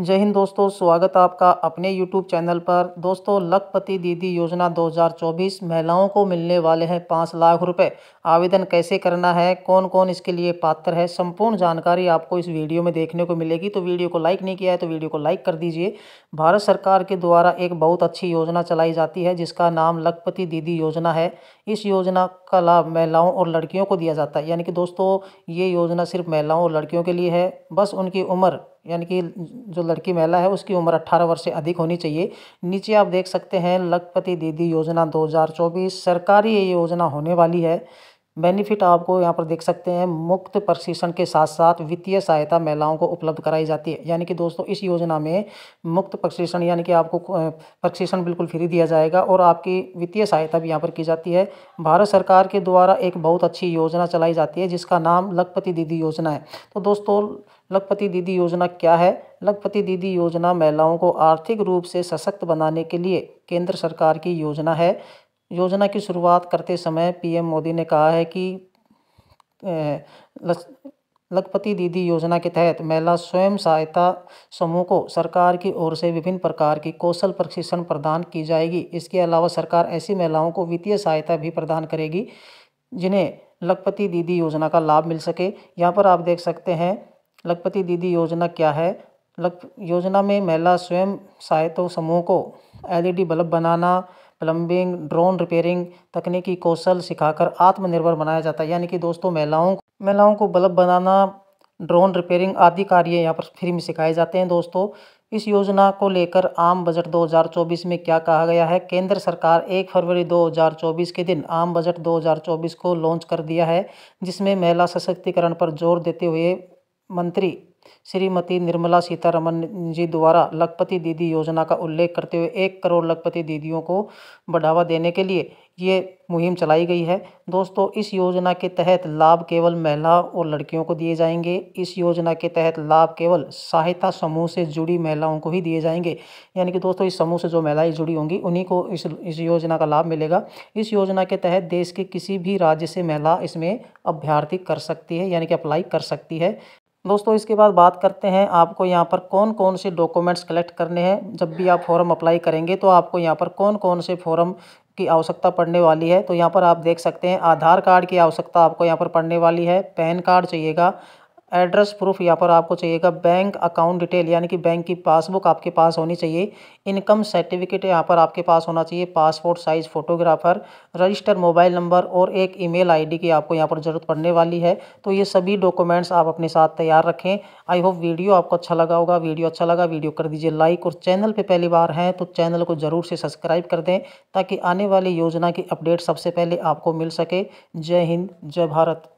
जय हिंद दोस्तों स्वागत है आपका अपने यूट्यूब चैनल पर दोस्तों लखपति दीदी योजना 2024 महिलाओं को मिलने वाले हैं पाँच लाख रुपए आवेदन कैसे करना है कौन कौन इसके लिए पात्र है संपूर्ण जानकारी आपको इस वीडियो में देखने को मिलेगी तो वीडियो को लाइक नहीं किया है तो वीडियो को लाइक कर दीजिए भारत सरकार के द्वारा एक बहुत अच्छी योजना चलाई जाती है जिसका नाम लखपति दीदी योजना है इस योजना का लाभ महिलाओं और लड़कियों को दिया जाता है यानी कि दोस्तों ये योजना सिर्फ महिलाओं और लड़कियों के लिए है बस उनकी उम्र यानी कि जो लड़की महिला है उसकी उम्र 18 वर्ष से अधिक होनी चाहिए नीचे आप देख सकते हैं लखपति दीदी योजना 2024 सरकारी ये योजना होने वाली है बेनिफिट आपको यहाँ पर देख सकते हैं मुक्त प्रशिक्षण के साथ साथ वित्तीय सहायता महिलाओं को उपलब्ध कराई जाती है यानी कि दोस्तों इस योजना में मुक्त प्रशिक्षण यानी कि आपको प्रशिक्षण बिल्कुल फ्री दिया जाएगा और आपकी वित्तीय सहायता भी यहाँ पर की जाती है भारत सरकार के द्वारा एक बहुत अच्छी योजना चलाई जाती है जिसका नाम लखपति दीदी योजना है तो दोस्तों लखपति दीदी योजना क्या है लखपति दीदी योजना महिलाओं को आर्थिक रूप से सशक्त बनाने के लिए केंद्र सरकार की योजना है योजना की शुरुआत करते समय पीएम मोदी ने कहा है कि लखपति दीदी योजना के तहत महिला स्वयं सहायता समूह को सरकार की ओर से विभिन्न प्रकार की कौशल प्रशिक्षण प्रदान की जाएगी इसके अलावा सरकार ऐसी महिलाओं को वित्तीय सहायता भी प्रदान करेगी जिन्हें लखपति दीदी योजना का लाभ मिल सके यहाँ पर आप देख सकते हैं लखपति दीदी योजना क्या है लख योजना में महिला स्वयं सहायता समूह को एल बल्ब बनाना प्लम्बिंग ड्रोन रिपेयरिंग तकनीकी कौशल सिखाकर आत्मनिर्भर बनाया जाता है यानी कि दोस्तों महिलाओं महिलाओं को बल्ब बनाना ड्रोन रिपेयरिंग आदि कार्य यहाँ पर फ्री में सिखाए जाते हैं दोस्तों इस योजना को लेकर आम बजट 2024 में क्या कहा गया है केंद्र सरकार 1 फरवरी 2024 के दिन आम बजट 2024 को लॉन्च कर दिया है जिसमें महिला सशक्तिकरण पर जोर देते हुए मंत्री श्रीमती निर्मला सीतारमन जी द्वारा लखपति दीदी योजना का उल्लेख करते हुए एक करोड़ लखपति दीदियों को बढ़ावा देने के लिए ये मुहिम चलाई गई है दोस्तों इस योजना के तहत लाभ केवल महिलाओं और लड़कियों को दिए जाएंगे इस योजना के तहत लाभ केवल सहायता समूह से जुड़ी महिलाओं को ही दिए जाएंगे यानी कि दोस्तों इस समूह से जो महिलाएं जुड़ी होंगी उन्हीं को इस इस योजना का लाभ मिलेगा इस योजना के तहत देश के किसी भी राज्य से महिला इसमें अभ्यर्थी कर सकती है यानी कि अप्लाई कर सकती है दोस्तों इसके बाद बात करते हैं आपको यहाँ पर कौन कौन से डॉक्यूमेंट्स कलेक्ट करने हैं जब भी आप फॉर्म अप्लाई करेंगे तो आपको यहाँ पर कौन कौन से फॉर्म की आवश्यकता पड़ने वाली है तो यहाँ पर आप देख सकते हैं आधार कार्ड की आवश्यकता आपको यहाँ पर पड़ने वाली है पैन कार्ड चाहिएगा एड्रेस प्रूफ यहाँ पर आपको चाहिएगा बैंक अकाउंट डिटेल यानी कि बैंक की पासबुक आपके पास होनी चाहिए इनकम सर्टिफिकेट यहाँ पर आपके पास होना चाहिए passport size photographer register mobile number और एक ईमेल आईडी की आपको यहाँ पर ज़रूरत पड़ने वाली है तो ये सभी डॉक्यूमेंट्स आप अपने साथ तैयार रखें आई होप वीडियो आपको अच्छा लगा होगा वीडियो अच्छा लगा वीडियो कर दीजिए लाइक और चैनल पर पहली बार हैं तो चैनल को ज़रूर से सब्सक्राइब कर दें ताकि आने वाली योजना की अपडेट सबसे पहले आपको मिल सके जय हिंद जय भारत